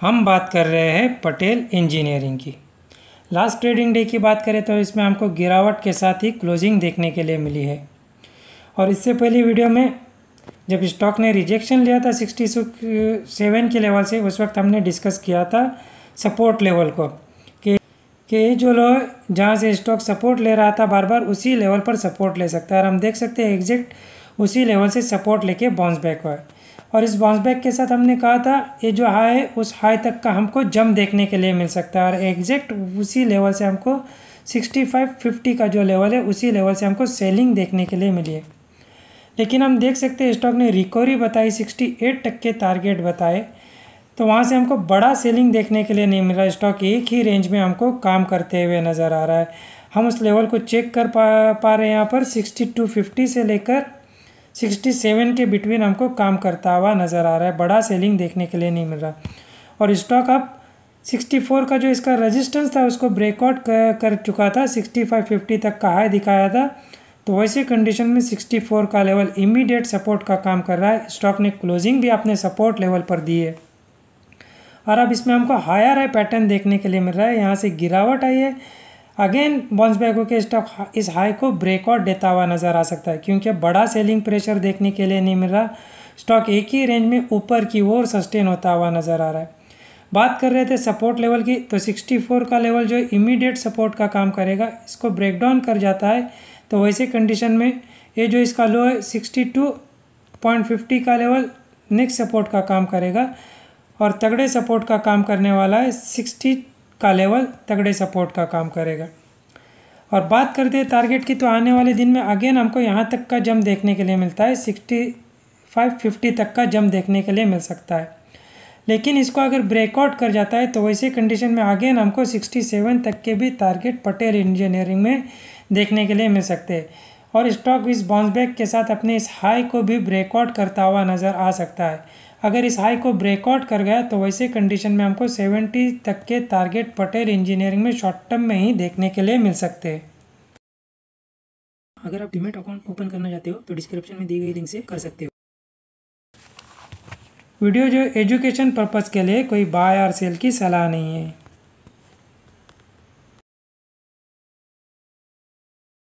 हम बात कर रहे हैं पटेल इंजीनियरिंग की लास्ट ट्रेडिंग डे की बात करें तो इसमें हमको गिरावट के साथ ही क्लोजिंग देखने के लिए मिली है और इससे पहली वीडियो में जब स्टॉक ने रिजेक्शन लिया था सिक्सटी सेवन के लेवल से उस वक्त हमने डिस्कस किया था सपोर्ट लेवल को कि कि जो लोग जहाँ से स्टॉक सपोर्ट ले रहा था बार बार उसी लेवल पर सपोर्ट ले सकता है और हम देख सकते हैं एग्जैक्ट उसी लेवल से सपोर्ट लेके बाउंस बैक हुआ है और इस बाउंस बैक के साथ हमने कहा था ये जो हाई है उस हाई तक का हमको जम देखने के लिए मिल सकता है और एग्जैक्ट उसी लेवल से हमको फाइव फिफ्टी का जो लेवल है उसी लेवल से हमको सेलिंग देखने के लिए मिली है लेकिन हम देख सकते हैं स्टॉक ने रिकवरी बताई एट तक के टारगेट बताए तो वहाँ से हमको बड़ा सेलिंग देखने के लिए नहीं मिला स्टॉक एक ही रेंज में हमको काम करते हुए नज़र आ रहा है हम उस लेवल को चेक कर पा पा रहे हैं यहाँ पर सिक्सटी टू फिफ्टी से लेकर सिक्सटी सेवन के बिटवीन हमको काम करता हुआ नज़र आ रहा है बड़ा सेलिंग देखने के लिए नहीं मिल रहा और स्टॉक अब सिक्सटी फोर का जो इसका रेजिस्टेंस था उसको ब्रेकआउट कर, कर चुका था सिक्सटी फाइव फिफ्टी तक का हाई दिखाया था तो वैसे कंडीशन में सिक्सटी फोर का लेवल इमीडिएट सपोर्ट का काम कर रहा है स्टॉक ने क्लोजिंग भी अपने सपोर्ट लेवल पर दी है और अब इसमें हमको हायर है पैटर्न देखने के लिए मिल रहा है यहाँ से गिरावट आई है अगेन बॉन्स बैगो के स्टॉक इस हाई को ब्रेकआउट देता हुआ नज़र आ सकता है क्योंकि बड़ा सेलिंग प्रेशर देखने के लिए नहीं मिल रहा स्टॉक एक ही रेंज में ऊपर की ओर सस्टेन होता हुआ नज़र आ रहा है बात कर रहे थे सपोर्ट लेवल की तो 64 का लेवल जो इमीडिएट सपोर्ट का काम करेगा इसको ब्रेक डाउन कर जाता है तो वैसे कंडीशन में ये जो इसका लो है 62.50 का लेवल नेक्स्ट सपोर्ट का काम करेगा और तगड़े सपोर्ट का काम करने वाला है सिक्सटी का लेवल तगड़े सपोर्ट का काम करेगा और बात करते हैं टारगेट की तो आने वाले दिन में अगेन हमको यहाँ तक का जम देखने के लिए मिलता है सिक्सटी फाइव फिफ्टी तक का जम देखने के लिए मिल सकता है लेकिन इसको अगर ब्रेकआउट कर जाता है तो वैसे कंडीशन में अगेन हमको सिक्सटी सेवन तक के भी टारगेट पटेल इंजीनियरिंग में देखने के लिए मिल सकते हैं और स्टॉक इस बाउंसबैक के साथ अपने इस हाई को भी ब्रेकआउट करता हुआ नज़र आ सकता है अगर इस हाई को ब्रेकआउट कर गया तो वैसे कंडीशन में हमको 70 तक के टारगेट पटेल इंजीनियरिंग में शॉर्ट टर्म में ही देखने के लिए मिल सकते हैं अगर आप डिमेट अकाउंट ओपन करना चाहते हो तो डिस्क्रिप्शन में दी गई लिंक से कर सकते हो वीडियो जो एजुकेशन पर्पज़ के लिए कोई बाय और सेल की सलाह नहीं है